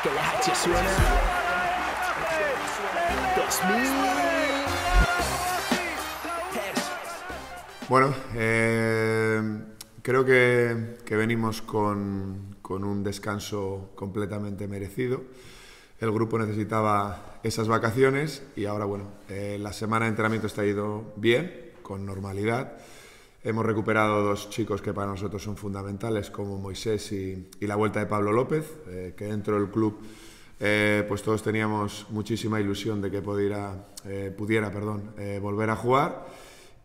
que la suena. Bueno, eh, creo que, venimos con, un descanso completamente merecido el grupo necesitaba esas vacaciones y ahora, bueno, eh, la semana de entrenamiento está ido bien, con normalidad. Hemos recuperado dos chicos que para nosotros son fundamentales, como Moisés y, la vuelta de Pablo López, eh, que dentro del club eh, pues todos teníamos muchísima ilusión de que pudiera, eh, pudiera perdón, volver a jugar.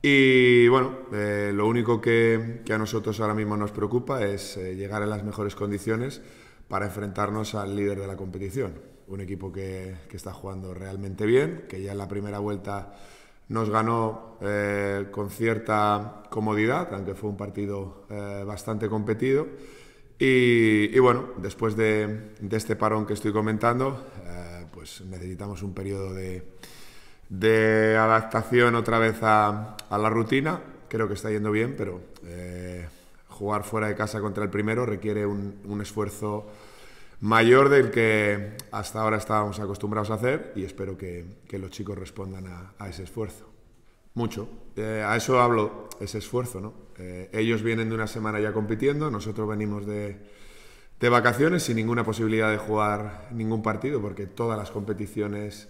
Y bueno, lo único que, a nosotros ahora mismo nos preocupa es llegar en las mejores condiciones para enfrentarnos al líder de la competición, un equipo que, que está jugando realmente bien, que ya en la primera vuelta nos ganó eh, con cierta comodidad, aunque fue un partido eh, bastante competido. Y, bueno, después de, este parón que estoy comentando, eh, pues necesitamos un periodo de, adaptación otra vez a, la rutina. Creo que está yendo bien, pero jugar fuera de casa contra el primero requiere un esfuerzo mayor del que hasta ahora estábamos acostumbrados a hacer y espero que, que los chicos respondan a, ese esfuerzo. Mucho. Eh, a eso hablo, ese esfuerzo, ¿no? Eh, ellos vienen de una semana ya compitiendo, nosotros venimos de, de vacaciones sin ninguna posibilidad de jugar ningún partido porque todas las competiciones...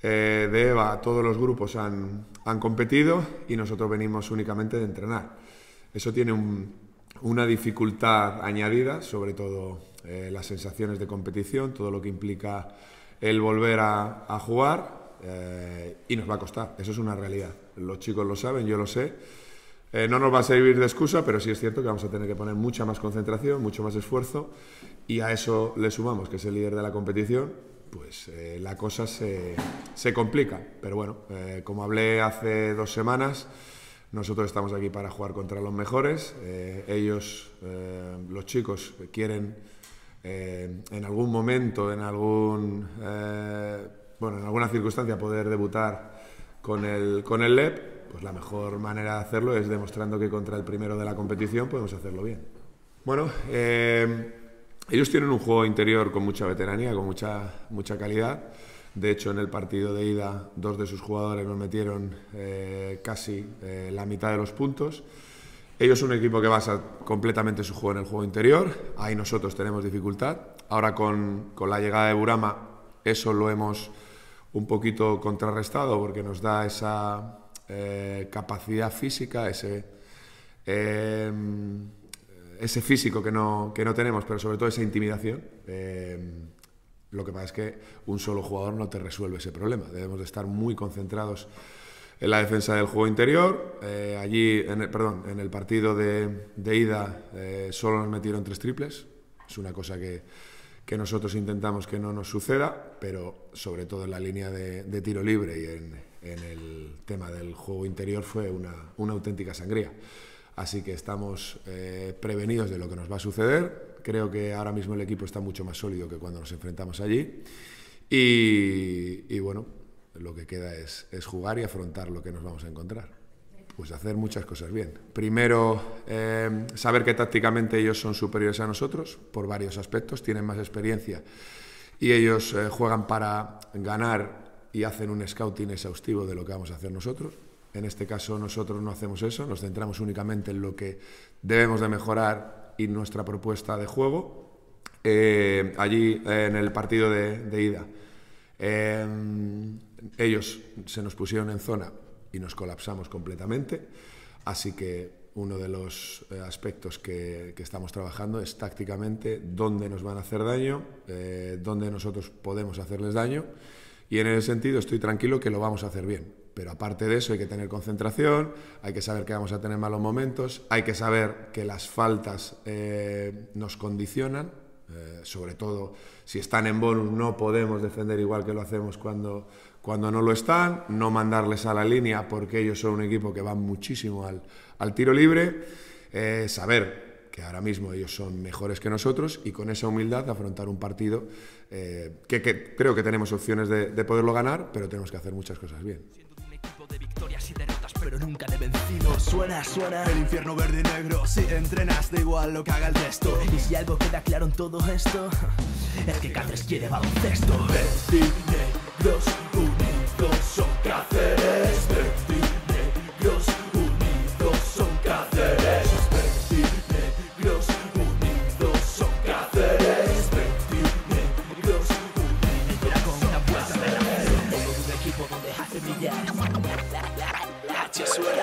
Eh, de EVA todos los grupos han, han, competido y nosotros venimos únicamente de entrenar. Eso tiene una dificultad añadida, sobre todo eh, las sensaciones de competición, todo lo que implica el volver a, jugar eh, y nos va a costar, eso es una realidad. Los chicos lo saben, yo lo sé. Eh, no nos va a servir de excusa, pero sí es cierto que vamos a tener que poner mucha más concentración, mucho más esfuerzo y a eso le sumamos que es el líder de la competición, pues la cosa se, complica. Pero bueno, como hablé hace dos semanas, nosotros estamos aquí para jugar contra los mejores. ellos, los chicos, quieren eh, en algún momento, en, algún, eh, bueno, en alguna circunstancia poder debutar con el, con el LEP, pues la mejor manera de hacerlo es demostrando que contra el primero de la competición podemos hacerlo bien. Bueno, eh, ellos tienen un juego interior con mucha veteranía, con mucha, mucha calidad. De hecho, en el partido de ida, dos de sus jugadores nos metieron casi la mitad de los puntos. Ellos son un equipo que basa completamente su juego en el juego interior, ahí nosotros tenemos dificultad. Ahora con, la llegada de Burama eso lo hemos un poquito contrarrestado porque nos da esa eh, capacidad física, ese, eh, ese físico que no, tenemos, pero sobre todo esa intimidación. Eh, lo que pasa es que un solo jugador no te resuelve ese problema, debemos de estar muy concentrados en la defensa del juego interior. Eh, allí, en el, perdón, en el partido de, de ida eh, solo nos metieron tres triples. Es una cosa que, que, nosotros intentamos que no nos suceda, pero sobre todo en la línea de, tiro libre y en, en, el tema del juego interior fue una, una auténtica sangría. Así que estamos eh, prevenidos de lo que nos va a suceder. Creo que ahora mismo el equipo está mucho más sólido que cuando nos enfrentamos allí. y, y bueno, lo que queda es, es, jugar y afrontar lo que nos vamos a encontrar. Pues hacer muchas cosas bien. Primero, eh, saber que tácticamente ellos son superiores a nosotros por varios aspectos, tienen más experiencia y ellos eh, juegan para ganar y hacen un scouting exhaustivo de lo que vamos a hacer nosotros. En este caso nosotros no hacemos eso, nos centramos únicamente en lo que debemos de mejorar y nuestra propuesta de juego eh, allí en el partido de, ida. Em, ellos se nos pusieron en zona y nos colapsamos completamente, así que uno de los eh, aspectos que, que estamos trabajando es tácticamente dónde nos van a hacer daño, eh, dónde nosotros podemos hacerles daño y en ese sentido estoy tranquilo que lo vamos a hacer bien. Pero aparte de eso hay que tener concentración, hay que saber que vamos a tener malos momentos, hay que saber que las faltas eh, nos condicionan, sobre todo si están en bonus no podemos defender igual que lo hacemos cuando, cuando no lo están, no mandarles a la línea porque ellos son un equipo que va muchísimo al, al tiro libre. Eh, saber que ahora mismo ellos son mejores que nosotros y con esa humildad afrontar un partido eh, que, que, creo que tenemos opciones de, de poderlo ganar, pero tenemos que hacer muchas cosas bien victorias y pero nunca de vencidos. Suena, suena el infierno verde y negro. Si entrenas, da igual lo que haga el resto. Y si algo queda claro en todo esto, es que Cáceres quiere baloncesto. Decide negros unidos son Cáceres. Verdinegros unidos son Cáceres. Verdinegros unidos son Cáceres. Verdinegros unidos son Cáceres. Con una puesta de la mesa, un equipo donde hace brillar. La, la,